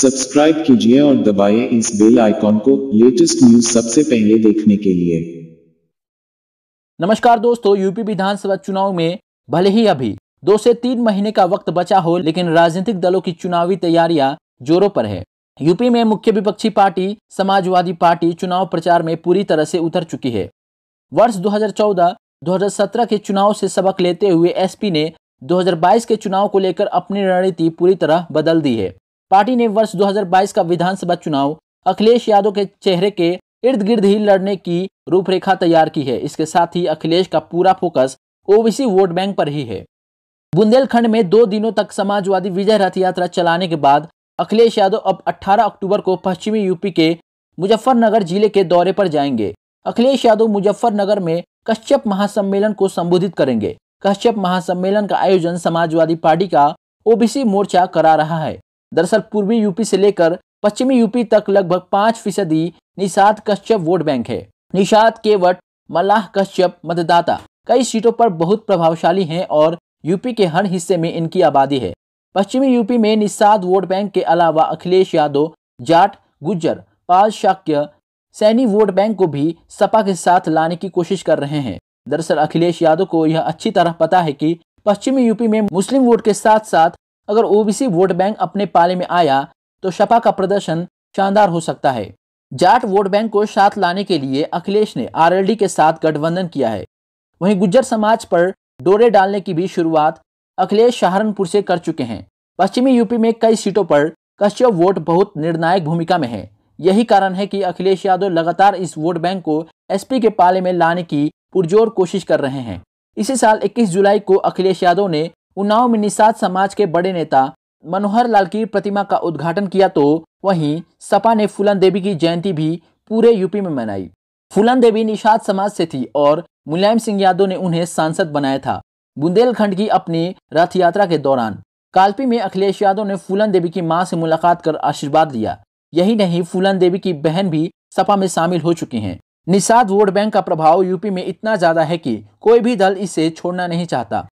subscribe कीजिए और दबाए इस बेल आइकॉन को लेटेस्ट न्यूज सबसे पहले देखने के लिए नमस्कार दोस्तों यूपी विधानसभा चुनाव में भले ही अभी दो से तीन महीने का वक्त बचा हो लेकिन राजनीतिक दलों की चुनावी तैयारियां जोरों पर है यूपी में मुख्य विपक्षी पार्टी समाजवादी पार्टी चुनाव प्रचार में पूरी तरह से उतर चुकी है वर्ष 2014-2017 के चुनाव से सबक लेते हुए एसपी ने 2022 के चुनाव को लेकर अपनी रणनीति पूरी तरह बदल दी है पार्टी ने वर्ष 2022 का विधानसभा चुनाव अखिलेश यादव के चेहरे के इर्द गिर्द ही लड़ने की रूपरेखा तैयार की है इसके साथ ही अखिलेश का पूरा फोकस ओबीसी वोट बैंक पर ही है बुंदेलखंड में दो दिनों तक समाजवादी विजय रथ यात्रा चलाने के बाद अखिलेश यादव अब 18 अक्टूबर को पश्चिमी यूपी के मुजफ्फरनगर जिले के दौरे पर जाएंगे अखिलेश यादव मुजफ्फरनगर में कश्यप महासम्मेलन को संबोधित करेंगे कश्यप महासम्मेलन का आयोजन समाजवादी पार्टी का ओबीसी मोर्चा करा रहा है दरअसल पूर्वी यूपी से लेकर पश्चिमी यूपी तक लगभग पाँच फीसदी निषाद कश्यप वोट बैंक है निषाद केवट मल्लाह कश्यप मतदाता कई सीटों पर बहुत प्रभावशाली हैं और यूपी के हर हिस्से में इनकी आबादी है पश्चिमी यूपी में निषाद वोट बैंक के अलावा अखिलेश यादव जाट गुज्जर पाल शाक्य सैनी वोट बैंक को भी सपा के साथ लाने की कोशिश कर रहे हैं दरअसल अखिलेश यादव को यह अच्छी तरह पता है कि पश्चिमी यूपी में मुस्लिम वोट के साथ साथ अगर ओबीसी वोट बैंक अपने पाले में आया तो सपा का प्रदर्शन शानदार हो सकता है जाट वोट बैंक को साथ लाने के लिए अखिलेश ने आरएलडी के साथ गठबंधन किया है वहीं गुज्जर समाज पर डोरे डालने की भी शुरुआत अखिलेश सहारनपुर से कर चुके हैं पश्चिमी यूपी में कई सीटों पर कश्यप वोट बहुत निर्णायक भूमिका में है यही कारण है कि अखिलेश यादव लगातार इस वोट बैंक को एसपी के पाले में लाने की पुरजोर कोशिश कर रहे हैं इसी साल 21 जुलाई को अखिलेश यादव ने उन्नाव में निषाद समाज के बड़े नेता मनोहर लाल की प्रतिमा का उद्घाटन किया तो वहीं सपा ने फूलन देवी की जयंती भी पूरे यूपी में मनाई फूलन देवी निषाद समाज से थी और मुलायम सिंह यादव ने उन्हें सांसद बनाया था बुंदेलखंड की अपनी रथ यात्रा के दौरान कालपी में अखिलेश यादव ने फूलन देवी की मां से मुलाकात कर आशीर्वाद लिया यही नहीं फूलन देवी की बहन भी सपा में शामिल हो चुकी हैं निषाद वोट बैंक का प्रभाव यूपी में इतना ज्यादा है कि कोई भी दल इसे छोड़ना नहीं चाहता